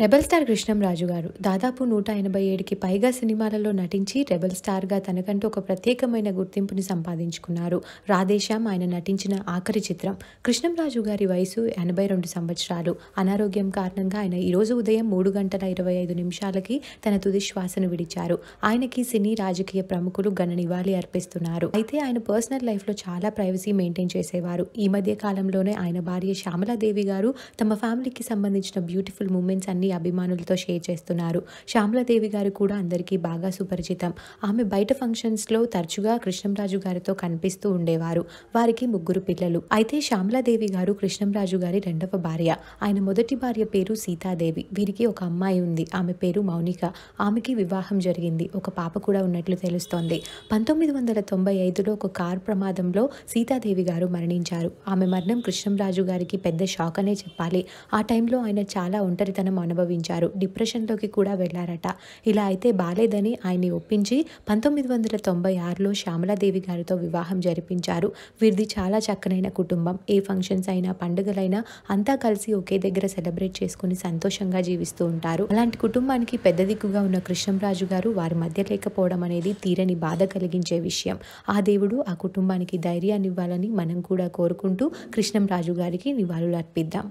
rebel star Krishnamraju గారు దాదాపు నూట ఎనభై ఏడుకి పైగా సినిమాలలో నటించి రెబల్ స్టార్గా తనకంటూ ఒక ప్రత్యేకమైన గుర్తింపుని సంపాదించుకున్నారు రాధేశ్యామ్ ఆయన నటించిన ఆఖరి చిత్రం కృష్ణంరాజు గారి వయసు ఎనభై రెండు సంవత్సరాలు అనారోగ్యం కారణంగా ఆయన ఈరోజు ఉదయం మూడు గంటల ఇరవై ఐదు నిమిషాలకి తన తుది శ్వాసను విడిచారు ఆయనకి సినీ రాజకీయ ప్రముఖులు ఘన నివాళి అర్పిస్తున్నారు అయితే ఆయన పర్సనల్ లైఫ్లో చాలా ప్రైవసీ మెయింటైన్ చేసేవారు ఈ మధ్య కాలంలోనే ఆయన భార్య శ్యామలాదేవి గారు తమ ఫ్యామిలీకి సంబంధించిన బ్యూటిఫుల్ మూమెంట్స్ అన్ని విషయాన్ని అభిమానులతో షేర్ చేస్తున్నారు శ్యామలాదేవి గారు కూడా అందరికీ బాగా సుపరిచితం ఆమె బయట ఫంక్షన్స్లో తరచుగా కృష్ణంరాజు గారితో కనిపిస్తూ ఉండేవారు వారికి ముగ్గురు పిల్లలు అయితే శ్యామలాదేవి గారు కృష్ణంరాజు గారి రెండవ భార్య ఆయన మొదటి భార్య పేరు సీతాదేవి వీరికి ఒక అమ్మాయి ఉంది ఆమె పేరు మౌనిక ఆమెకి వివాహం జరిగింది ఒక పాప కూడా ఉన్నట్లు తెలుస్తోంది పంతొమ్మిది వందల తొంభై ఐదులో ఒక కార్ ప్రమాదంలో సీతాదేవి గారు మరణించారు ఆమె మరణం కృష్ణంరాజు గారికి పెద్ద షాక్ అనే చెప్పాలి ఆ టైంలో ఆయన చాలా ఒంటరితనం అనుభవించారు డిప్రెషన్లోకి కూడా వెళ్లారట ఇలా అయితే బాలేదని ఆయన్ని ఒప్పించి పంతొమ్మిది వందల తొంభై ఆరులో శ్యామలాదేవి గారితో వివాహం జరిపించారు వీరిది చాలా చక్కనైన కుటుంబం ఏ ఫంక్షన్స్ అయినా పండుగలైనా అంతా కలిసి ఒకే దగ్గర సెలబ్రేట్ చేసుకుని సంతోషంగా జీవిస్తూ ఉంటారు అలాంటి కుటుంబానికి పెద్ద దిక్కుగా ఉన్న కృష్ణంరాజు గారు వారి మధ్య లేకపోవడం అనేది తీరని బాధ కలిగించే విషయం ఆ దేవుడు ఆ కుటుంబానికి ధైర్యాన్ని ఇవ్వాలని మనం కూడా కోరుకుంటూ కృష్ణంరాజు గారికి నివాళులు అర్పిద్దాం